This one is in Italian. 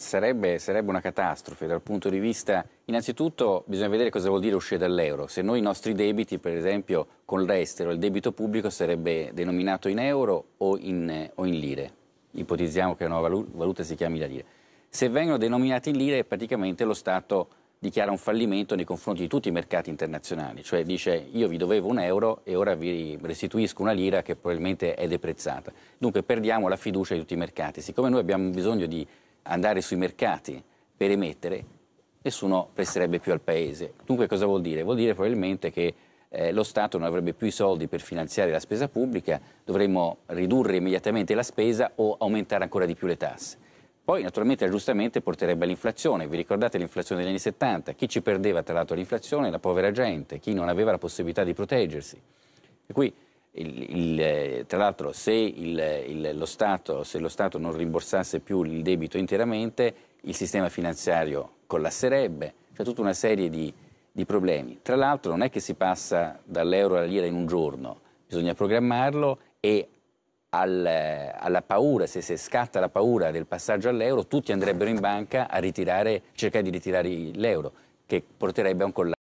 sarebbe, sarebbe, una catastrofe dal punto di vista, innanzitutto bisogna vedere cosa vuol dire uscire dall'euro. Se noi i nostri debiti, per esempio con l'estero, il debito pubblico sarebbe denominato in euro o in, o in lire. Ipotizziamo che una nuova valuta si chiami la lire. Se vengono denominati in lire, praticamente lo Stato dichiara un fallimento nei confronti di tutti i mercati internazionali, cioè dice io vi dovevo un euro e ora vi restituisco una lira che probabilmente è deprezzata. Dunque perdiamo la fiducia di tutti i mercati. Siccome noi abbiamo bisogno di andare sui mercati per emettere, nessuno presterebbe più al Paese. Dunque cosa vuol dire? Vuol dire probabilmente che eh, lo Stato non avrebbe più i soldi per finanziare la spesa pubblica, dovremmo ridurre immediatamente la spesa o aumentare ancora di più le tasse. Poi naturalmente giustamente porterebbe all'inflazione, vi ricordate l'inflazione degli anni 70? Chi ci perdeva tra l'altro l'inflazione? La povera gente, chi non aveva la possibilità di proteggersi. Per cui il, il, eh, tra l'altro se, il, lo Stato, se, lo Stato, non rimborsasse più il debito interamente il sistema finanziario collasserebbe, c'è cioè tutta una serie di, di problemi. Tra l'altro non è che si passa dall'euro alla lira in un giorno, bisogna programmarlo e al, eh, alla paura, se, se scatta la paura del passaggio all'euro, tutti andrebbero in banca a ritirare, cercare di ritirare l'euro, che porterebbe a un collasso.